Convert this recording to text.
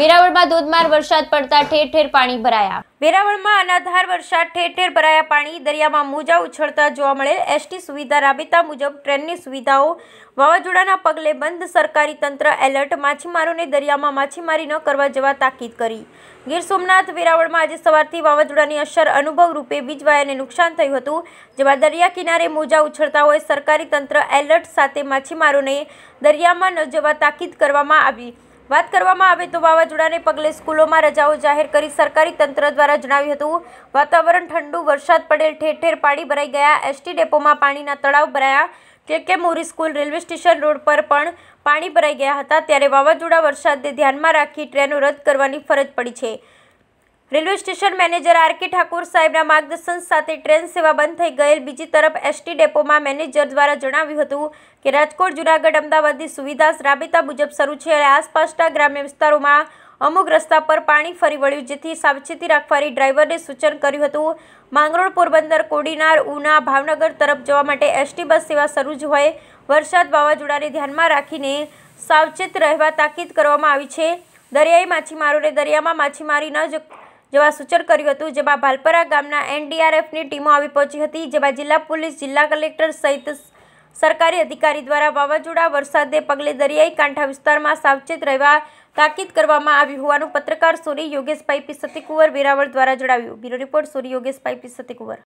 વેરાવળમાં ધોધમાર વરસાદ પડતા ઠેર ઠેર પાણી ભરાયા વેરાવળમાં અનાધાર વરસાદ ઠેર ઠેર ભરાયા પાણી દરિયામાં મોજા ઉછળતા જોવા મળેલ એસટી સુવિધા રાબેતા મુજબ ટ્રેનની સુવિધાઓ વાવાઝોડાના પગલે બંધ સરકારી તંત્ર એલર્ટ માછીમારોને દરિયામાં માછીમારી ન કરવા જવા તાકીદ કરી ગીર સોમનાથ વેરાવળમાં આજે સવારથી વાવાઝોડાની અસર અનુભવ રૂપે વીજવાયાને નુકસાન થયું હતું જેમાં દરિયા કિનારે મોજા ઉછળતા હોય સરકારી તંત્ર એલર્ટ સાથે માછીમારોને દરિયામાં ન જવા તાકીદ કરવામાં આવી વાત કરવામાં આવે તો વાવાઝોડાને પગલે સ્કૂલોમાં રજાઓ જાહેર કરી સરકારી તંત્ર દ્વારા જણાવ્યું હતું વાતાવરણ ઠંડુ વરસાદ પડેલ ઠેર ઠેર પાણી ભરાઈ ગયા એસટી ડેપોમાં પાણીના તળાવ ભરાયા કે કે મોરી સ્કૂલ રેલવે સ્ટેશન રોડ પર પણ પાણી ભરાઈ ગયા હતા ત્યારે વાવાઝોડા વરસાદને ધ્યાનમાં રાખી ટ્રેનો રદ કરવાની ફરજ પડી છે railway station manager R K Thakor સાહેબના માર્ગદર્શન સાથે ટ્રેન સેવા બંધ થઈ ગયેલ બીજી તરફ એસટી ડેપોમાં મેનેજર દ્વારા જણાવ્યું હતું કે રાજકોટ જૂનાગઢ અમદાવાદની સુવિધા રાબેતા મુજબ શરૂ છે અને આસપાસના ગ્રામ્ય વિસ્તારોમાં અમુક રસ્તા પર પાણી ફરી વળ્યું જેથી સાવચેતી રાખવાની ડ્રાઈવરને સૂચન કર્યું હતું માંગરોળ પોરબંદર કોડીનાર ઉના ભાવનગર તરફ જવા માટે એસટી બસ સેવા શરૂ જ હોય વરસાદ વાવાઝોડાને ધ્યાનમાં રાખીને સાવચેત રહેવા તાકીદ કરવામાં આવી છે દરિયાઈ માછીમારોને દરિયામાં માછીમારી ન જ જેવા સૂચન કર્યું હતું જેમાં ભાલપરા ગામના એનડીઆરએફની ટીમો આવી પહોંચી હતી જેમાં જિલ્લા પોલીસ જિલ્લા કલેક્ટર સહિત સરકારી અધિકારી દ્વારા વાવાઝોડા વરસાદને પગલે દરિયાઈ કાંઠા વિસ્તારમાં સાવચેત રહેવા તાકીદ કરવામાં આવી હોવાનું પત્રકાર સોરી યોગેશભાઈ પીસતી કુંવર વેરાવળ દ્વારા જણાવ્યું બ્યુરો રિપોર્ટ સોરી યોગેશભાઈ પીસતી કુંવર